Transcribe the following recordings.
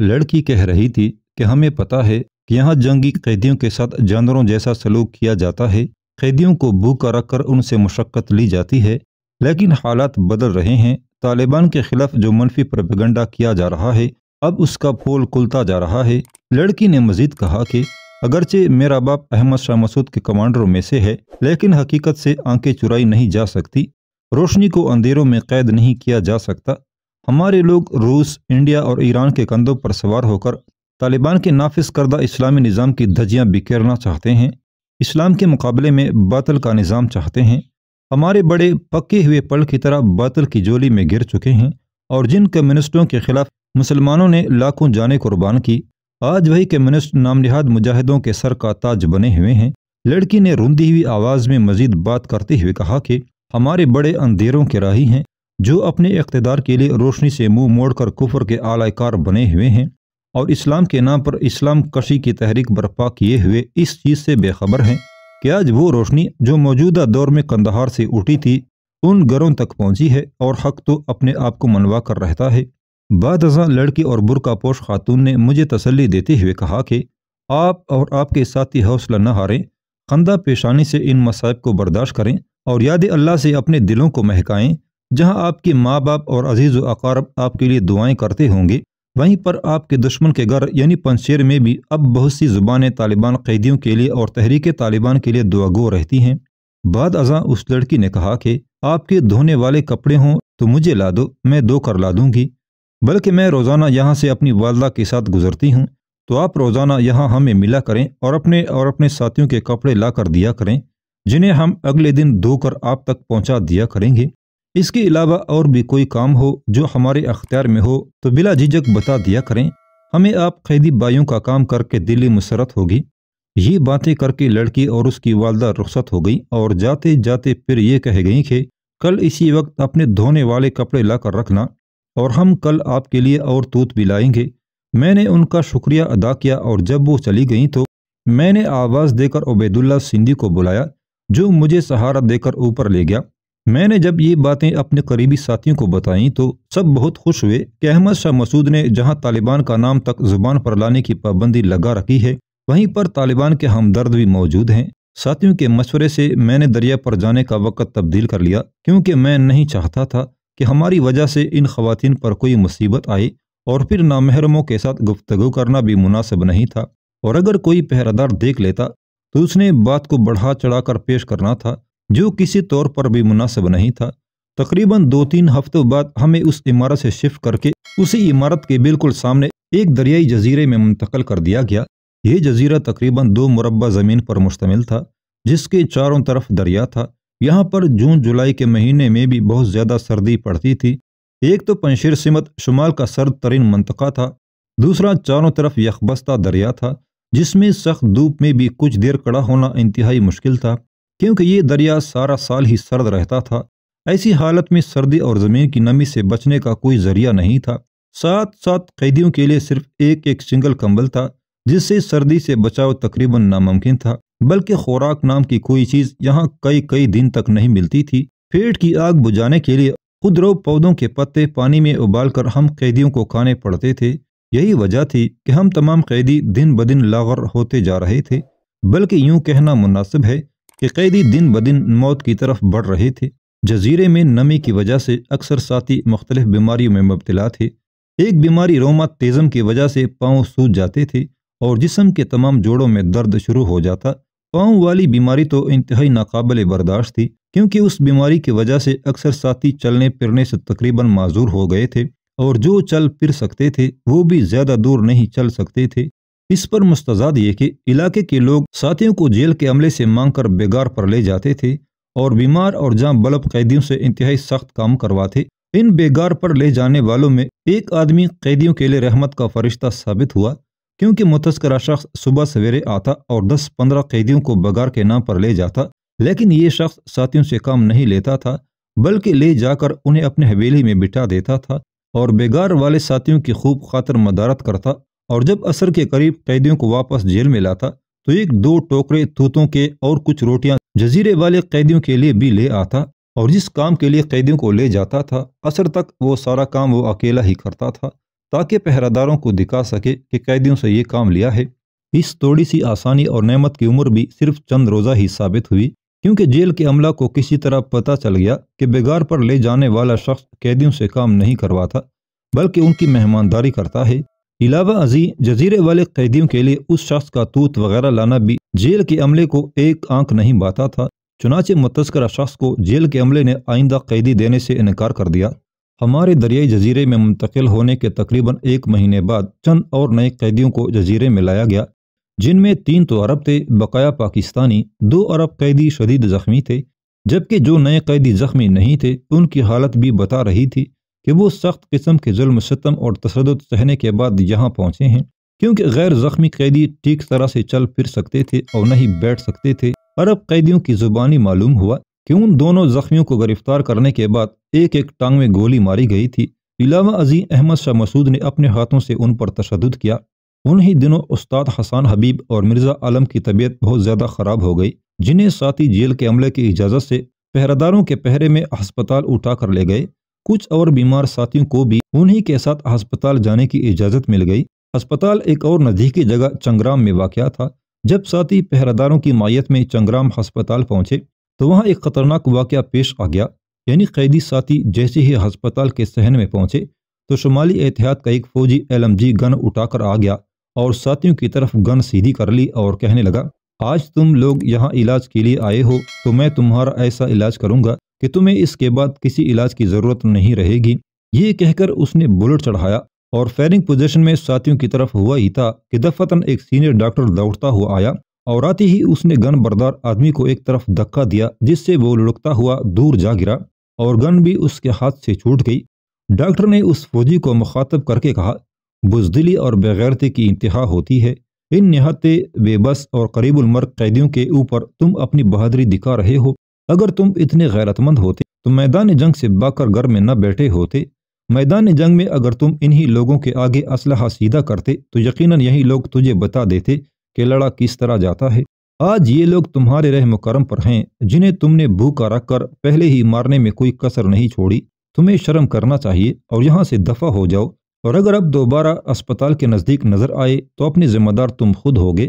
लड़की कह रही थी कि हमें पता है कि यहाँ जंगी कैदियों के साथ जानवरों जैसा सलूक किया जाता है कैदियों को भूखा रखकर उनसे मुशक्क़त ली जाती है लेकिन हालात बदल रहे हैं तालिबान के खिलाफ जो मनफी प्रपगंडा किया जा रहा है अब उसका फूल खुलता जा रहा है लड़की ने मजीद कहा कि अगरचे मेरा बाप अहमद शाह मसूद के कमांडरों में से है लेकिन हकीकत से आंखें चुराई नहीं जा सकती रोशनी को अंधेरों में कैद नहीं किया जा सकता हमारे लोग रूस इंडिया और ईरान के कंधों पर सवार होकर तालिबान के नाफिस करदा इस्लामी निज़ाम की धजियाँ बिखेरना चाहते हैं इस्लाम के मुकाबले में बातल का निज़ाम चाहते हैं हमारे बड़े पके हुए पल की तरह बातल की जोली में गिर चुके हैं और जिन कम्युनिस्टों के खिलाफ मुसलमानों ने लाखों जाने कुर्बान की आज वही कम्युनिस्ट नामलिहाद मुजाहिदों के सर का ताज बने हुए हैं लड़की ने रुंदी हुई आवाज़ में मजीद बात करते हुए कहा कि हमारे बड़े अंधेरों के राही हैं जो अपने इकतदार के लिए रोशनी से मुंह मोड़कर कुफर के आलायकार बने हुए हैं और इस्लाम के नाम पर इस्लाम कशी की तहरीक बर्पा किए हुए इस चीज़ से बेखबर हैं कि आज वो रोशनी जो मौजूदा दौर में कंदहार से उठी थी उन घरों तक पहुंची है और हक तो अपने आप को मनवा कर रहता है अज़ा लड़की और बुरका पोश खातून ने मुझे तसली देते हुए कहा कि आप और आपके साथी हौसला न हारें खंदा पेशानी से इन मसाइब को बर्दाश्त करें और याद अल्लाह से अपने दिलों को महकाएं जहां आपके माँ बाप और अजीज़ अकारब आपके लिए दुआएं करते होंगे वहीं पर आपके दुश्मन के घर यानी पंशेर में भी अब बहुत सी जुबान तालिबान कैदियों के लिए और तहरीक तालिबान के लिए दुआगो रहती हैं बाद अजा उस लड़की ने कहा कि आपके धोने वाले कपड़े हों तो मुझे ला दो मैं दो कर ला दूंगी बल्कि मैं रोज़ाना यहाँ से अपनी वालदा के साथ गुजरती हूँ तो आप रोज़ाना यहाँ हमें मिला करें और अपने और अपने साथियों के कपड़े ला कर दिया करें जिन्हें हम अगले दिन धोकर आप तक पहुँचा दिया करेंगे इसके अलावा और भी कोई काम हो जो हमारे अख्तियार में हो तो बिला झिझक बता दिया करें हमें आप कैदी बाइयों का काम करके दिल्ली मुसरत होगी ये बातें करके लड़की और उसकी वालदा रुख्सत हो गई और जाते जाते फिर ये कह गई कि कल इसी वक्त अपने धोने वाले कपड़े लाकर रखना और हम कल आपके लिए और तूत भी लाएंगे मैंने उनका शुक्रिया अदा किया और जब वो चली गई तो मैंने आवाज़ देकर उबैदुल्ला सिंधी को बुलाया जो मुझे सहारा देकर ऊपर ले गया मैंने जब ये बातें अपने करीबी साथियों को बताईं तो सब बहुत खुश हुए कि अहमद शाह मसूद ने जहां तालिबान का नाम तक जुबान पर लाने की पाबंदी लगा रखी है वहीं पर तालिबान के हमदर्द भी मौजूद हैं साथियों के मशवरे से मैंने दरिया पर जाने का वक्त तब्दील कर लिया क्योंकि मैं नहीं चाहता था कि हमारी वजह से इन खातिन पर कोई मुसीबत आई और फिर नामहरमों के साथ गुफ्तगु करना भी मुनासिब नहीं था और अगर कोई पहरादार देख लेता तो उसने बात को बढ़ा चढ़ाकर पेश करना था जो किसी तौर पर भी मुनासिब नहीं था तकरीबन दो तीन हफ्तों बाद हमें उस इमारत से शिफ्ट करके उसी इमारत के बिल्कुल सामने एक दरियाई जजीरे में मुंतकल कर दिया गया यह जजीरा तकरीबन दो मुरबा ज़मीन पर मुश्तमिल था जिसके चारों तरफ दरिया था यहाँ पर जून जुलाई के महीने में भी बहुत ज़्यादा सर्दी पड़ती थी एक तो पंशीर सिमत शुमाल का सर्द तरीन मनतका था दूसरा चारों तरफ यकबस्ता दरिया था जिसमें सख्त धूप में भी कुछ देर कड़ा होना इंतहाई मुश्किल था क्योंकि ये दरिया सारा साल ही सर्द रहता था ऐसी हालत में सर्दी और ज़मीन की नमी से बचने का कोई जरिया नहीं था साथ साथ कैदियों के लिए सिर्फ एक एक सिंगल कंबल था जिससे सर्दी से बचाव तकरीबन नामुमकिन था बल्कि खुराक नाम की कोई चीज यहाँ कई कई दिन तक नहीं मिलती थी पेट की आग बुझाने के लिए खुदरो पौधों के पत्ते पानी में उबालकर हम कैदियों को खाने पड़ते थे यही वजह थी कि हम तमाम कैदी दिन ब दिन लागर होते जा रहे थे बल्कि यूं कहना मुनासिब है कि कैदी दिन ब दिन मौत की तरफ बढ़ रहे थे जजीरे में नमी की वजह से अक्सर साथी मुख्तलिफ बीमारियों में मुबतला थे एक बीमारी रोमा तेज़म की वजह से पाँव सूझ जाते थे और जिसम के तमाम जोड़ों में दर्द शुरू हो जाता पाँव वाली बीमारी तो इंतहाई नाकबिल बर्दाश्त थी क्योंकि उस बीमारी की वजह से अक्सर साथी चलने फिरने से तकरीबन माजूर हो गए थे और जो चल फिर सकते थे वो भी ज्यादा दूर नहीं चल सकते थे इस पर मुस्तजाद ये कि इलाके के लोग साथियों को जेल के अमले से मांग कर बेगार पर ले जाते थे और बीमार और जहाँ बलब कैदियों से इंतहाई सख्त काम करवाते इन बेगार पर ले जाने वालों में एक आदमी कैदियों के लिए रहमत का फरिश्ता साबित हुआ क्योंकि मुतस्करा शख्स सुबह सवेरे आता और 10-15 कैदियों को बगार के नाम पर ले जाता लेकिन ये शख्स साथियों से काम नहीं लेता था बल्कि ले जाकर उन्हें अपने हवेली में बिठा देता था और बेगार वाले साथियों की खूब खातर मदारत करता और जब असर के करीब कैदियों को वापस जेल में लाता तो एक दो टोकरे तूतों के और कुछ रोटियां जजीरे वाले कैदियों के लिए भी ले आता और जिस काम के लिए कैदियों को ले जाता था असर तक वो सारा काम वो अकेला ही करता था ताकि पहरादारों को दिखा सके कि कैदियों से ये काम लिया है इस थोड़ी सी आसानी और नेमत की उम्र भी सिर्फ चंद रोज़ा ही साबित हुई क्योंकि जेल के अमला को किसी तरह पता चल गया कि बेगार पर ले जाने वाला शख्स कैदियों से काम नहीं करवाता बल्कि उनकी मेहमानदारी करता है इलावा अजी जजीरे वाले कैदियों के लिए उस शख्स का तूत वगैरह लाना भी जेल के अमले को एक आंख नहीं बाता था चुनाचे मुतस्करा शख्स को जेल के अमले ने आइंदा कैदी देने से इनकार कर दिया हमारे दरियाई जजीरे में मुंतकिल होने के तकरीबन एक महीने बाद चंद और नए कैदियों को जजीरे में लाया गया जिनमें तीन तो अरब थे बकाया पाकिस्तानी दो अरब कैदी शदीद जख्मी थे जबकि जो नए कैदी जख्मी नहीं थे उनकी हालत भी बता रही थी कि वो सख्त किस्म के जुल्म सितम और तसद सहने के बाद यहाँ पहुँचे हैं क्योंकि गैर जख्मी कैदी ठीक तरह से चल फिर सकते थे और नहीं बैठ सकते थे अरब कैदियों की जुबानी मालूम हुआ कि उन दोनों जख्मियों को गिरफ्तार करने के बाद एक एक टांग में गोली मारी गई थी इलामा अजी अहमद शाह मसूद ने अपने हाथों से उन पर तशद किया उन्हीं दिनों उस्ताद हसान हबीब और मिर्ज़ा आलम की तबीयत बहुत ज़्यादा ख़राब हो गई जिन्हें साथी जेल के अमले की इजाज़त से पहरेदारों के पहरे में अस्पताल उठा कर ले गए कुछ और बीमार साथियों को भी उन्हीं के साथ अस्पताल जाने की इजाज़त मिल गई अस्पताल एक और नज़दीकी जगह चंग्राम में वाक़ था जब साथी पहरेदारों की मायत में चंग्राम अस्पताल पहुंचे तो वहाँ एक खतरनाक वाक़ पेश आ गया यानी कैदी साथी जैसे ही हस्पताल के सहन में पहुंचे तो शुमाली एहतियात का एक फौजी एलएमजी गन उठाकर आ गया और साथियों की तरफ गन सीधी कर ली और कहने लगा आज तुम लोग यहाँ इलाज के लिए आए हो तो मैं तुम्हारा ऐसा इलाज करूंगा कि तुम्हें इसके बाद किसी इलाज की ज़रूरत नहीं रहेगी ये कहकर उसने बुलेट चढ़ाया और फायरिंग पोजिशन में साथियों की तरफ हुआ ही था कि दफतन एक सीनियर डॉक्टर दौड़ता हुआ आया और आते ही उसने गन बरदार आदमी को एक तरफ धक्का दिया जिससे वो लुढ़कता हुआ दूर जा गिरा और गन भी उसके हाथ से छूट गई डॉक्टर ने उस फौजी को मुखातब करके कहा बुजदिली और बेगैरती की इंतहा होती है इन निहाते बेबस और करीब उमर कैदियों के ऊपर तुम अपनी बहादुरी दिखा रहे हो अगर तुम इतने गैरतमंद होते तो मैदान जंग से बाकर घर में न बैठे होते मैदान जंग में अगर तुम इन्हीं लोगों के आगे असलहा सीधा करते तो यकीनन यही लोग तुझे बता देते कि लड़ा किस तरह जाता है आज ये लोग तुम्हारे रह करम पर हैं जिन्हें तुमने भूखा रखकर पहले ही मारने में कोई कसर नहीं छोड़ी तुम्हें शर्म करना चाहिए और यहाँ से दफा हो जाओ और अगर अब दोबारा अस्पताल के नज़दीक नजर आए तो अपने जिम्मेदार तुम खुद होगे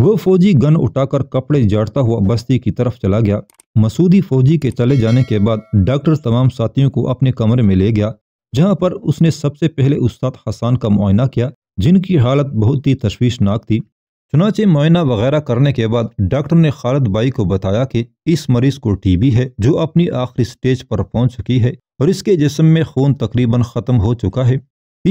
वो फौजी गन उठाकर कपड़े जाड़ता हुआ बस्ती की तरफ चला गया मसूदी फौजी के चले जाने के बाद डॉक्टर तमाम साथियों को अपने कमरे में ले गया जहाँ पर उसने सबसे पहले उस्ताद हसान का मुआयना किया जिनकी हालत बहुत ही तशवीशनाक थी चुनाचे मुआयना वगैरह करने के बाद डॉक्टर ने खालद बाई को बताया कि इस मरीज को टीबी है जो अपनी आखिरी स्टेज पर पहुंच चुकी है और इसके जिसम में खून तकरीबन ख़त्म हो चुका है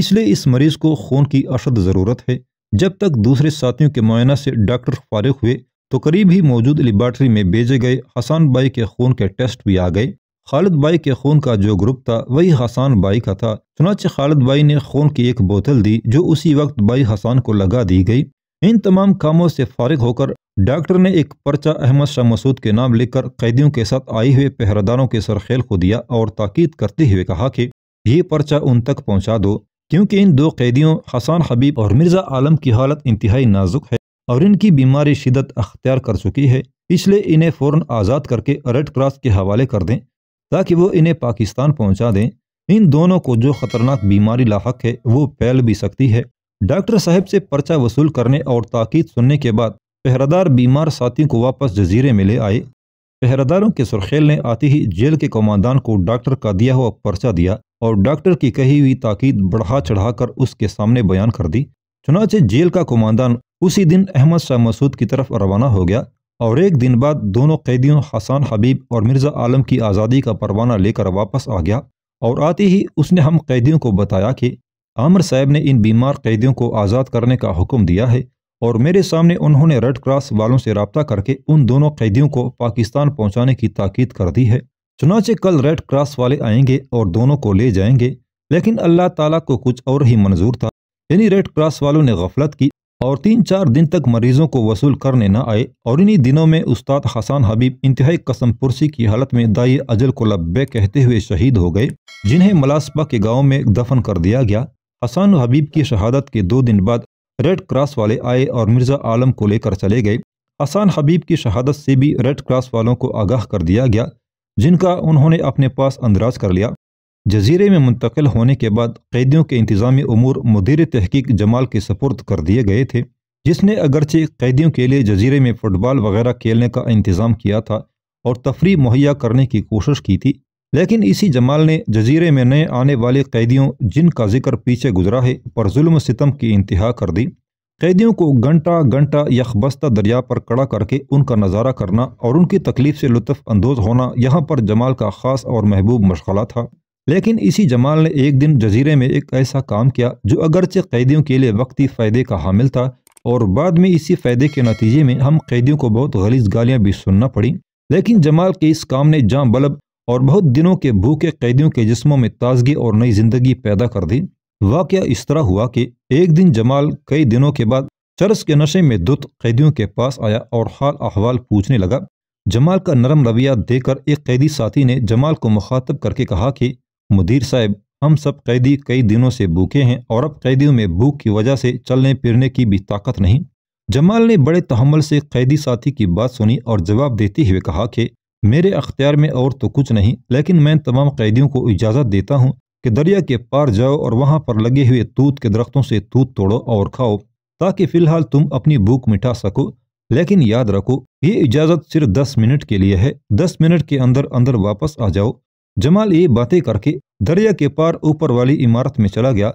इसलिए इस मरीज को खून की अशद ज़रूरत है जब तक दूसरे साथियों के मुआयना से डॉक्टर फारिग हुए तो करीब ही मौजूद लेबार्ट्री में भेजे गए हसान बाई के खून के टेस्ट भी आ गए खालिद बाई के खून का जो ग्रुप था वही हसान बाई का था चुनाचे खालिद बाई ने खून की एक बोतल दी जो उसी वक्त बाई हसान को लगा दी गई इन तमाम कामों से फारिग होकर डॉक्टर ने एक पर्चा अहमद शाह मसूद के नाम लेकर कैदियों के साथ आए हुए पहरेदारों के सरखेल को दिया और ताकीद करते हुए कहा कि ये पर्चा उन तक पहुंचा दो क्योंकि इन दो कैदियों हसान हबीब और मिर्जा आलम की हालत इंतहाई नाजुक है और इनकी बीमारी शिदत अख्तियार कर चुकी है इसलिए इन्हें फौरन आज़ाद करके रेड क्रॉस के हवाले कर दें ताकि वो इन्हें पाकिस्तान पहुँचा दें इन दोनों को जो खतरनाक बीमारी लाक है वो फैल भी सकती है डॉक्टर साहब से पर्चा वसूल करने और ताकीद सुनने के बाद पहरादार बीमार साथियों को वापस जजीरे में ले आए पहरादारों के सुरखेल ने आते ही जेल के कमांडान को डॉक्टर का दिया हुआ पर्चा दिया और डॉक्टर की कही हुई ताकीद बढ़ा चढ़ाकर उसके सामने बयान कर दी चुनाचे जेल का कमांडान उसी दिन अहमद शाह मसूद की तरफ रवाना हो गया और एक दिन बाद दोनों कैदियों हसान हबीब और मिर्ज़ा आलम की आज़ादी का परवाना लेकर वापस आ गया और आते ही उसने हम कैदियों को बताया कि आमर साहब ने इन बीमार कैदियों को आज़ाद करने का हुक्म दिया है और मेरे सामने उन्होंने रेड क्रॉस वालों से रबता करके उन दोनों कैदियों को पाकिस्तान पहुंचाने की ताकीद कर दी है चुनाचे कल रेड क्रॉस वाले आएंगे और दोनों को ले जाएंगे लेकिन अल्लाह ताला को कुछ और ही मंजूर था यानी रेड क्रॉस वालों ने गफलत की और तीन चार दिन तक मरीजों को वसूल करने न आए और इन्हीं दिनों में उस्ताद हसन हबीब इंतहाई पुरसी की हालत में दाई अजल को लब्बे कहते हुए शहीद हो गए जिन्हें मलासपा के गांव में दफन कर दिया गया हसन हबीब की शहादत के दो दिन बाद रेड क्रॉस वाले आए और मिर्ज़ा आलम को लेकर चले गए हसन हबीब की शहादत से भी रेड क्रॉस वालों को आगाह कर दिया गया जिनका उन्होंने अपने पास अंदराज कर लिया जजीरे में मुंतकिल होने के बाद कैदियों के इंतजामी अमूर मुदिर तहकीक जमाल के सपुर्द कर दिए गए थे जिसने अगरचे कैदियों के लिए जजीरे में फ़ुटबॉल वगैरह खेलने का इंतज़ाम किया था और तफरी मुहैया करने की कोशिश की थी लेकिन इसी जमाल ने जजीरे में नए आने वाले कैदियों जिनका जिक्र पीछे गुजरा है पर जुल्म सितम की इंतहा कर दी कैदियों को घंटा घंटा यखबस्ता दरिया पर कड़ा करके उनका नज़ारा करना और उनकी तकलीफ से अंदोज होना यहाँ पर जमाल का ख़ास और महबूब मशगला था लेकिन इसी जमाल ने एक दिन जजीरे में एक ऐसा काम किया जो अगरचे कैदियों के लिए वक्ती फ़ायदे का हामिल था और बाद में इसी फ़ायदे के नतीजे में हम कैदियों को बहुत गलीज गालियाँ भी सुनना पड़ी लेकिन जमाल के इस काम ने जहाँ बलब और बहुत दिनों के भूखे कैदियों के जिस्मों में ताजगी और नई जिंदगी पैदा कर दी वाक़ इस तरह हुआ कि एक दिन जमाल कई दिनों के बाद चरस के नशे में दुत कैदियों के पास आया और हाल अहवाल पूछने लगा जमाल का नरम रवैया देकर एक कैदी साथी ने जमाल को मुखातब करके कहा कि मुदीर साहब हम सब कैदी कई दिनों से भूखे हैं और अब कैदियों में भूख की वजह से चलने फिरने की भी ताकत नहीं जमाल ने बड़े तहमल से कैदी साथी की बात सुनी और जवाब देते हुए कहा कि मेरे अख्तियार में और तो कुछ नहीं लेकिन मैं तमाम कैदियों को इजाज़त देता हूँ कि दरिया के पार जाओ और वहाँ पर लगे हुए तूत के दरख्तों से तूत तोड़ो और खाओ ताकि फ़िलहाल तुम अपनी भूख मिटा सको लेकिन याद रखो ये इजाज़त सिर्फ दस मिनट के लिए है दस मिनट के अंदर अंदर वापस आ जाओ जमाल ये बातें करके दरिया के पार ऊपर वाली इमारत में चला गया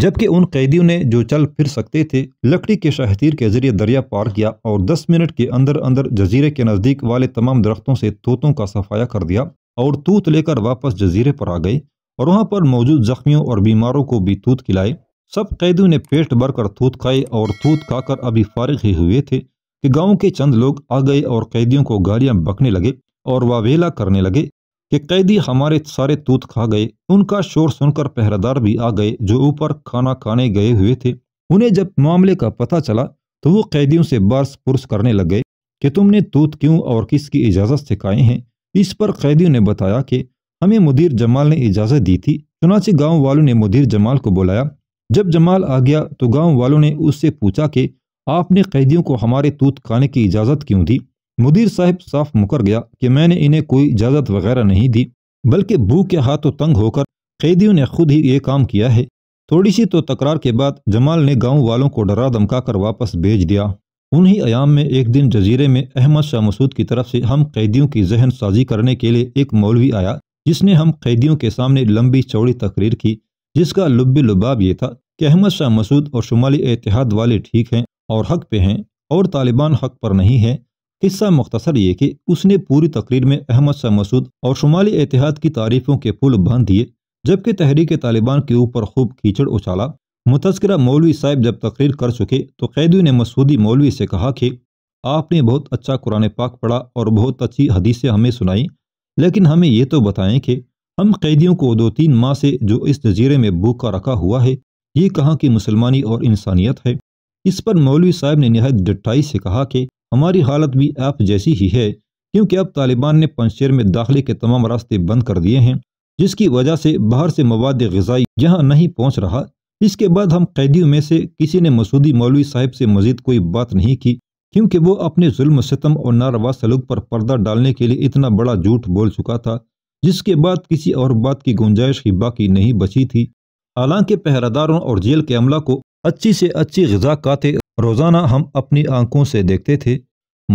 जबकि उन कैदियों ने जो चल फिर सकते थे लकड़ी के शहतीर के जरिए दरिया पार किया और 10 मिनट के अंदर अंदर जजीरे के नज़दीक वाले तमाम दरख्तों से तोतों का सफाया कर दिया और तूत लेकर वापस जजीरे पर आ गए और वहाँ पर मौजूद जख्मियों और बीमारों को भी तूत खिलाए सब कैदियों ने पेट भरकर तूत खाए और तूत खाकर अभी फारिग ही हुए थे कि गाँव के चंद लोग आ गए और कैदियों को गालियां बकने लगे और वावेला करने लगे कि कैदी हमारे सारे तूत खा गए उनका शोर सुनकर पहरेदार भी आ गए जो ऊपर खाना खाने गए हुए थे उन्हें जब मामले का पता चला तो वो कैदियों से बारस पुरुष करने लग गए कि तुमने तूत क्यों और किसकी इजाजत से खाए हैं इस पर कैदियों ने बताया कि हमें मुदीर जमाल ने इजाजत दी थी चुनाचे गांव वालों ने मुदीर जमाल को बुलाया जब जमाल आ गया तो गांव वालों ने उससे पूछा कि आपने कैदियों को हमारे तूत खाने की इजाजत क्यों दी मुदीर साहब साफ मुकर गया कि मैंने इन्हें कोई इजाज़त वगैरह नहीं दी बल्कि भूख के हाथों तंग होकर कैदियों ने खुद ही ये काम किया है थोड़ी सी तो तकरार के बाद जमाल ने गांव वालों को डरा धमका कर वापस भेज दिया उन्हीं आयाम में एक दिन जजीरे में अहमद शाह मसूद की तरफ से हम कैदियों की जहन साजी करने के लिए एक मौलवी आया जिसने हम कैदियों के सामने लंबी चौड़ी तकरीर की जिसका लुब लुबाब ये था कि अहमद शाह मसूद और शुमाली एतिहाद वाले ठीक हैं और हक पे हैं और तालिबान हक पर नहीं है हिस्सा मख्तसर ये कि उसने पूरी तकरीर में अहमद शाह मसूद और शुमाली एतिहाद की तारीफों के पुल बांध दिए जबकि तहरीक तालिबान के ऊपर खूब कीचड़ उछाला मुतस्करा मौलवी साहब जब तकरीर कर चुके तो कैदी ने मसूदी मौलवी से कहा कि आपने बहुत अच्छा कुरान पाक पढ़ा और बहुत अच्छी हदीसें हमें सुनाई लेकिन हमें ये तो बताएं कि हम कैदियों को दो तीन माह से जो इस जजीरे में भूखा रखा हुआ है ये कहाँ की मुसलमानी और इंसानियत है इस पर मौलवी साहब ने नहायत डिटाई से कहा कि हमारी हालत भी आप जैसी ही है क्योंकि अब तालिबान ने पंचशेर में दाखिले के तमाम रास्ते बंद कर दिए हैं जिसकी वजह से बाहर से मवाद गजाई यहाँ नहीं पहुँच रहा इसके बाद हम कैदियों में से किसी ने मसूदी मौलवी साहिब से मजीद कोई बात नहीं की क्योंकि वो अपने जुल्म सितम और नारवा सलूक पर पर्दा डालने के लिए इतना बड़ा झूठ बोल चुका था जिसके बाद किसी और बात की गुंजाइश ही बाकी नहीं बची थी हालांकि पहरादारों और जेल के अमला को अच्छी से अच्छी गजा काते रोज़ाना हम अपनी आंखों से देखते थे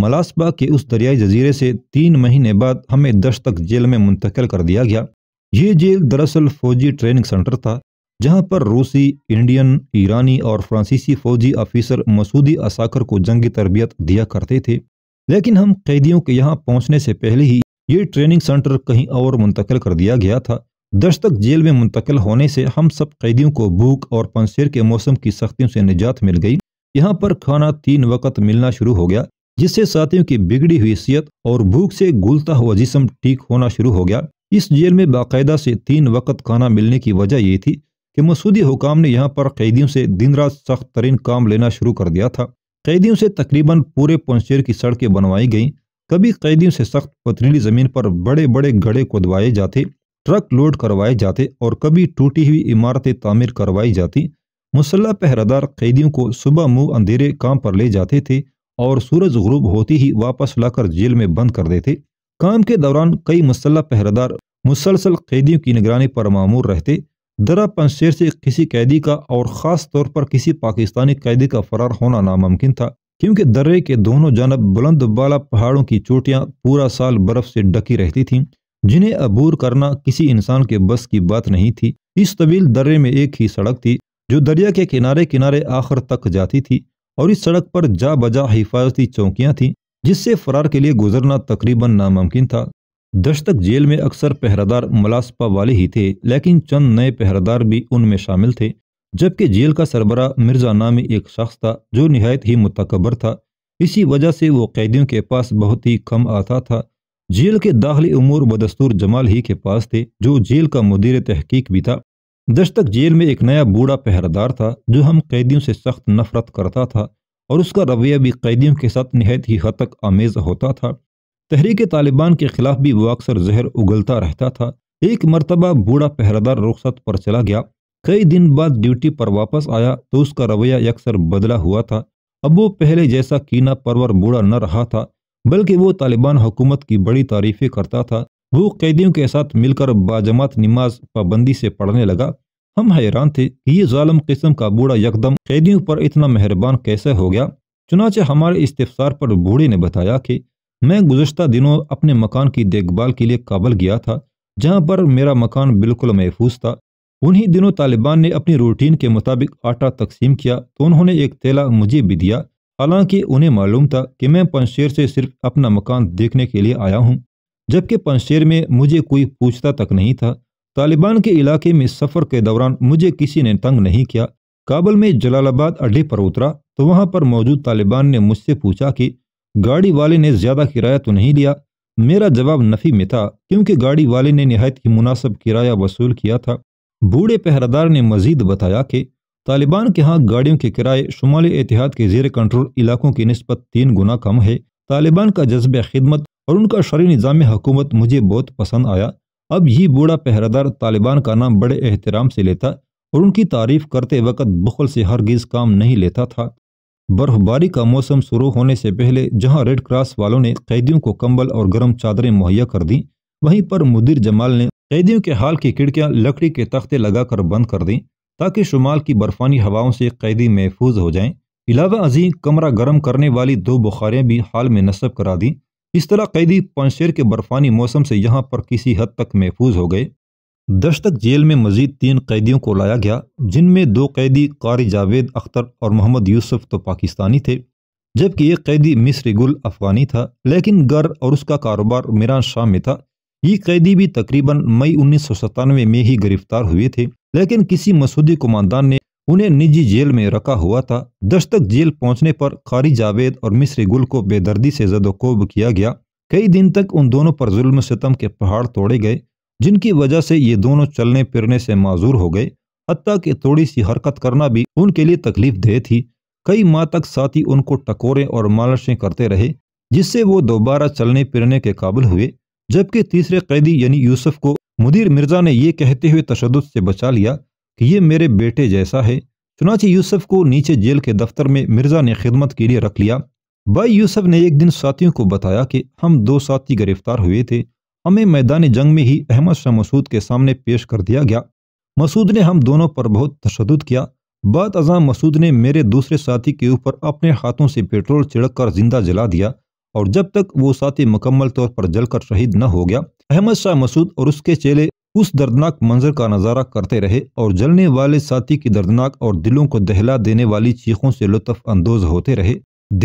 मलासबा के उस दरियाई जजीरे से तीन महीने बाद हमें दश तक जेल में मुंतकिल कर दिया गया ये जेल दरअसल फौजी ट्रेनिंग सेंटर था जहाँ पर रूसी इंडियन ईरानी और फ्रांसीसी फौजी ऑफिसर मसूदी असाकर को जंगी तरबियत दिया करते थे लेकिन हम कैदियों के यहाँ पहुँचने से पहले ही ये ट्रेनिंग सेंटर कहीं और मुंतकिल कर दिया गया था दस तक जेल में मुंतकिल होने से हम सब कैदियों को भूख और पंसेर के मौसम की सख्तियों से निजात मिल गई यहाँ पर खाना तीन वक्त मिलना शुरू हो गया जिससे साथियों की बिगड़ी हुई सेहत और भूख से गुलता हुआ जिसम ठीक होना शुरू हो गया इस जेल में बाकायदा से तीन वक्त खाना मिलने की वजह ये थी कि मसूदी हुकाम ने यहाँ पर कैदियों से दिन रात सख्त तरीन काम लेना शुरू कर दिया था कैदियों से तकरीबन पूरे पंचेर की सड़कें बनवाई गईं कभी कैदियों से सख्त पथरीली जमीन पर बड़े बड़े गड़े कोदवाए जाते ट्रक लोड करवाए जाते और कभी टूटी हुई इमारतें तामीर करवाई जाती मुसल्ला पहरादार कैदियों को सुबह मुंह अंधेरे काम पर ले जाते थे और सूरज गुरूब होते ही वापस लाकर जेल में बंद कर देते काम के दौरान कई मुसल्ह पहरादार मुसलसल कैदियों की निगरानी पर मामूर रहते दरा पंशेर से किसी कैदी का और ख़ास तौर पर किसी पाकिस्तानी कैदी का फरार होना नामुमकिन था क्योंकि दर्रे के दोनों जानब बुलंद बाला पहाड़ों की चोटियां पूरा साल बर्फ से ढकी रहती थीं जिन्हें अबूर करना किसी इंसान के बस की बात नहीं थी इस तवील दर्रे में एक ही सड़क थी जो दरिया के किनारे किनारे आखिर तक जाती थी और इस सड़क पर जा बजा हिफाजती चौकियां थीं जिससे फरार के लिए गुजरना तकरीबन नामुमकिन था दशतक जेल में अक्सर पहरादार मलासपा वाले ही थे लेकिन चंद नए पहरादार भी उनमें शामिल थे जबकि जेल का सरबरा मिर्जा नामी एक शख्स था जो नहायत ही मुतकबर था इसी वजह से वो कैदियों के पास बहुत ही कम आता था जेल के दाखिल उमूर बदस्तूर जमाल ही के पास थे जो जेल का मुदीर तहकीक भी था दस्तक जेल में एक नया बूढ़ा पहरेदार था जो हम कैदियों से सख्त नफरत करता था और उसका रवैया भी कैदियों के साथ नहायत ही हतक आमेज होता था तहरीक तालिबान के खिलाफ भी वो अक्सर जहर उगलता रहता था एक मरतबा बूढ़ा पहरेदार रुखसत पर चला गया कई दिन बाद ड्यूटी पर वापस आया तो उसका रवैया अक्सर बदला हुआ था अब वो पहले जैसा कीना परवर बूढ़ा न रहा था बल्कि वो तालिबान हुकूमत की बड़ी तारीफें करता था वो कैदियों के साथ मिलकर बाजमात नमाज पाबंदी से पढ़ने लगा हम हैरान थे कि ये जालम किस्म का बूढ़ा यकदम कैदियों पर इतना मेहरबान कैसे हो गया चुनाचे हमारे इस्तफसार पर बूढ़े ने बताया कि मैं गुजशत दिनों अपने मकान की देखभाल के लिए काबल गया था जहाँ पर मेरा मकान बिल्कुल महफूज था उन्हीं दिनों तालिबान ने अपनी रूटीन के मुताबिक आटा तकसीम किया तो उन्होंने एक तेला मुझे भी दिया हालांकि उन्हें मालूम था कि मैं पंशेर से सिर्फ अपना मकान देखने के लिए आया हूँ जबकि पंशेर में मुझे कोई पूछता तक नहीं था तालिबान के इलाके में सफ़र के दौरान मुझे किसी ने तंग नहीं किया काबुल में जलालाबाद अड्डे पर उतरा तो वहाँ पर मौजूद तालिबान ने मुझसे पूछा कि गाड़ी वाले ने ज़्यादा किराया तो नहीं लिया मेरा जवाब नफ़ी में था क्योंकि गाड़ी वाले ने नहायत ही मुनासब किराया वसूल किया था बूढ़े पहरादार ने मजीद बताया कि तालिबान के यहाँ गाड़ियों के किराए शुमाली एतिहाद के जेर कंट्रोल इलाकों की नस्बत तीन गुना कम है तालिबान का जज्ब खिदमत और उनका शरी निज़ाम हुकूमत मुझे बहुत पसंद आया अब ये बूढ़ा पहरादार तालिबान का नाम बड़े एहतराम से लेता और उनकी तारीफ करते वक्त बुखल से हरगिज काम नहीं लेता था बर्फबारी का मौसम शुरू होने से पहले जहां रेड क्रॉस वालों ने कैदियों को कंबल और गर्म चादरें मुहैया कर दी वहीं पर मुदिर जमाल ने कैदियों के हाल की खिड़कियां लकड़ी के तख्ते लगाकर बंद कर दी ताकि शुमाल की बर्फानी हवाओं से कैदी महफूज हो जाएं। इलावा अजीम कमरा गर्म करने वाली दो बुखारें भी हाल में नस्ब करा दीं इस तरह कैदी पंशेर के बर्फानी मौसम से यहाँ पर किसी हद तक महफूज हो गए दशतक जेल में मजीद तीन कैदियों को लाया गया जिनमें दो कैदी कारी जावेद अख्तर और मोहम्मद यूसुफ तो पाकिस्तानी थे जबकि एक कैदी मिस्र गुल अफगानी था लेकिन गर और उसका कारोबार मीरान शाह में था ये कैदी भी तकरीबन मई उन्नीस में ही गिरफ्तार हुए थे लेकिन किसी मसूदी कुमानदान ने उन्हें निजी जेल में रखा हुआ था दस्तक जेल पहुंचने पर खारी जावेद और मिस्री गुल को बेदर्दी से जदोकोब किया गया कई दिन तक उन दोनों पर जुल्म सितम के पहाड़ तोड़े गए जिनकी वजह से ये दोनों चलने फिरने से माजूर हो गए हत्या की थोड़ी सी हरकत करना भी उनके लिए तकलीफ दे थी कई माह तक साथी उनको टकोरे और मालिशें करते रहे जिससे वो दोबारा चलने फिरने के काबिल हुए जबकि तीसरे कैदी यानी यूसुफ को मुदीर मिर्जा ने ये कहते हुए तशद से बचा लिया कि ये मेरे बेटे जैसा है चुनाचे यूसुफ को नीचे जेल के दफ्तर में मिर्जा ने खिदमत के लिए रख लिया भाई यूसुफ ने एक दिन साथियों को बताया कि हम दो साथी गिरफ्तार हुए थे हमें मैदान जंग में ही अहमद शाह मसूद के सामने पेश कर दिया गया मसूद ने हम दोनों पर बहुत तशद किया बाद अजा मसूद ने मेरे दूसरे साथी के ऊपर अपने हाथों से पेट्रोल छिड़क कर जिंदा जला दिया और जब तक वो साथी मुकम्मल तौर पर जलकर शहीद न हो गया अहमद शाह मसूद और उसके चेले उस दर्दनाक मंजर का नज़ारा करते रहे और जलने वाले साथी की दर्दनाक और दिलों को दहला देने वाली चीखों से लुत्फ अंदोज होते रहे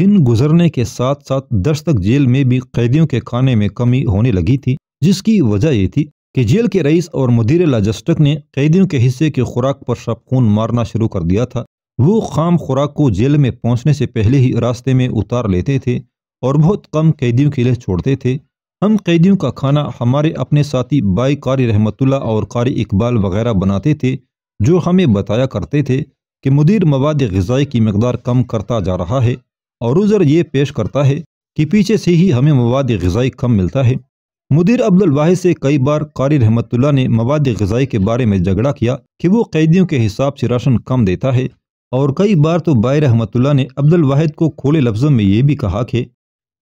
दिन गुजरने के साथ साथ दस्तक जेल में भी कैदियों के खाने में कमी होने लगी थी जिसकी वजह ये थी कि जेल के रईस और मदीर लाजस्टक ने कैदियों के हिस्से की खुराक पर शबखून मारना शुरू कर दिया था वो खाम खुराक को जेल में पहुंचने से पहले ही रास्ते में उतार लेते थे और बहुत कम कैदियों के लिए छोड़ते थे हम कैदियों का खाना हमारे अपने साथी बाई कारी रहमतुल्ला और कारी इकबाल वगैरह बनाते थे जो हमें बताया करते थे कि मुदीर मवाद गजाई की मकदार कम करता जा रहा है और उज़र ये पेश करता है कि पीछे से ही हमें मवाद गजाई कम मिलता है मुदीर अब्दुल से कई बार कारी रहमतुल्ला ने मवाद गजाई के बारे में झगड़ा किया कि वो कैदियों के हिसाब से राशन कम देता है और कई बार तो बाई रहमतुल्ला ने अब्दुल वाहिद को खोले लफ्जों में ये भी कहा कि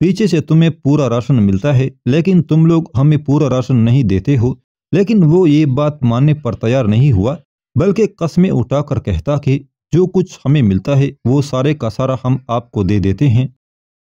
पीछे से तुम्हें पूरा राशन मिलता है लेकिन तुम लोग हमें पूरा राशन नहीं देते हो लेकिन वो ये बात मानने पर तैयार नहीं हुआ बल्कि कसमें उठाकर कहता कि जो कुछ हमें मिलता है वो सारे का सारा हम आपको दे देते हैं